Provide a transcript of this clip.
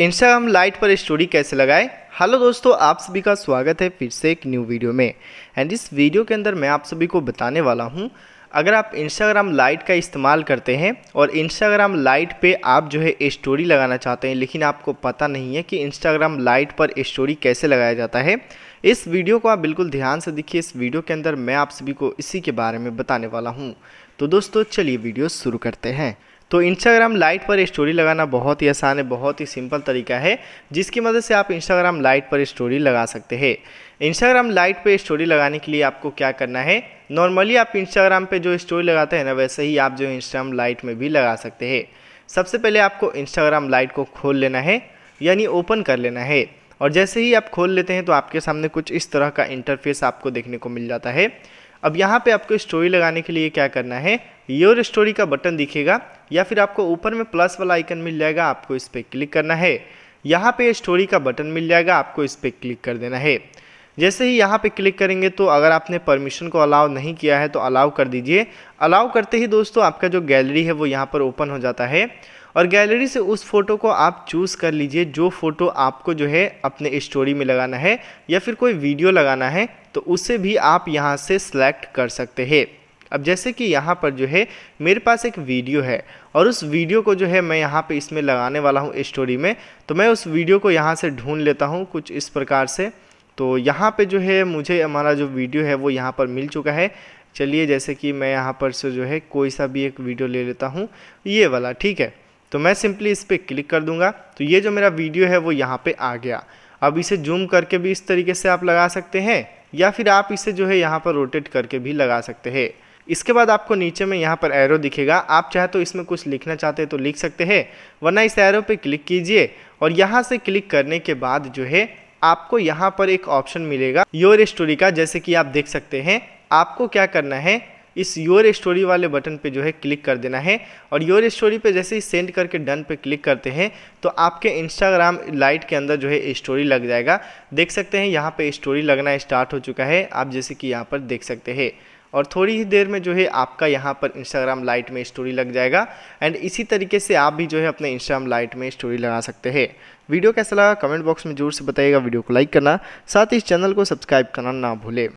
Instagram light पर story कैसे लगाएं हेलो दोस्तों आप सभी का स्वागत है फिर से एक न्यू वीडियो में एंड इस वीडियो के अंदर मैं आप सभी को बताने वाला हूं अगर आप इंस्टाग्राम लाइट का इस्तेमाल करते हैं और इंस्टाग्राम लाइट पे आप जो है स्टोरी लगाना चाहते हैं लेकिन आपको पता नहीं है कि इंस्टाग्राम लाइट पर स्टोरी कैसे लगाया जाता है इस वीडियो को आप बिल्कुल ध्यान से देखिए इस वीडियो के अंदर मैं आप सभी को इसी के बारे में बताने वाला हूँ तो दोस्तों चलिए वीडियो शुरू करते हैं तो इंस्टाग्राम लाइट पर स्टोरी लगाना बहुत ही आसान है बहुत ही सिंपल तरीका है जिसकी मदद से आप इंस्टाग्राम लाइट पर स्टोरी लगा सकते हैं इंस्टाग्राम लाइट पर स्टोरी लगाने के लिए आपको क्या करना है नॉर्मली आप इंस्टाग्राम पर जो स्टोरी लगाते हैं ना वैसे ही आप जो इंस्टाग्राम लाइट में भी लगा सकते हैं सबसे पहले आपको इंस्टाग्राम लाइट को खोल लेना है यानी ओपन कर लेना है और जैसे ही आप खोल लेते हैं तो आपके सामने कुछ इस तरह का इंटरफेस आपको देखने को मिल जाता है अब यहाँ पे आपको स्टोरी लगाने के लिए क्या करना है योर स्टोरी का बटन दिखेगा या फिर आपको ऊपर में प्लस वाला आइकन मिल जाएगा आपको इस पर क्लिक करना है यहाँ पे स्टोरी का बटन मिल जाएगा आपको इस पर क्लिक कर देना है जैसे ही यहाँ पे क्लिक करेंगे तो अगर आपने परमिशन को अलाउ नहीं किया है तो अलाउ कर दीजिए अलाउ करते ही दोस्तों आपका जो गैलरी है वो यहाँ पर ओपन हो जाता है और गैलरी से उस फोटो को आप चूज़ कर लीजिए जो फ़ोटो आपको जो है अपने स्टोरी में लगाना है या फिर कोई वीडियो लगाना है तो उसे भी आप यहाँ से सेलेक्ट कर सकते हैं अब जैसे कि यहाँ पर जो है मेरे पास एक वीडियो है और उस वीडियो को जो है मैं यहाँ पे इसमें लगाने वाला हूँ स्टोरी में तो मैं उस वीडियो को यहाँ से ढूंढ लेता हूँ कुछ इस प्रकार से तो यहाँ पे जो है मुझे हमारा जो वीडियो है वो यहाँ पर मिल चुका है चलिए जैसे कि मैं यहाँ पर से जो है कोई सा भी एक वीडियो ले लेता हूँ ये वाला ठीक है तो मैं सिंपली इस पर क्लिक कर दूँगा तो ये जो मेरा वीडियो है वो यहाँ पर आ गया अब इसे जूम करके भी इस तरीके से आप लगा सकते हैं या फिर आप इसे जो है यहाँ पर रोटेट करके भी लगा सकते हैं इसके बाद आपको नीचे में यहाँ पर एरो दिखेगा आप चाहे तो इसमें कुछ लिखना चाहते हैं तो लिख सकते हैं वरना इस एरो पे क्लिक कीजिए और यहाँ से क्लिक करने के बाद जो है आपको यहाँ पर एक ऑप्शन मिलेगा योर स्टोरी का जैसे कि आप देख सकते हैं आपको क्या करना है इस योर स्टोरी वाले बटन पे जो है क्लिक कर देना है और योर स्टोरी पे जैसे ही सेंड करके डन पे क्लिक करते हैं तो आपके इंस्टाग्राम लाइट के अंदर जो है स्टोरी लग जाएगा देख सकते हैं यहाँ पे स्टोरी लगना स्टार्ट हो चुका है आप जैसे कि यहाँ पर देख सकते हैं और थोड़ी ही देर में जो है आपका यहाँ पर इंस्टाग्राम लाइट में स्टोरी लग जाएगा एंड इसी तरीके से आप भी जो है अपने इंस्टाग्राम लाइट में स्टोरी लगा सकते हैं वीडियो कैसा लगा कमेंट बॉक्स में जोर से बताइएगा वीडियो को लाइक करना साथ ही इस चैनल को सब्सक्राइब करना ना भूलें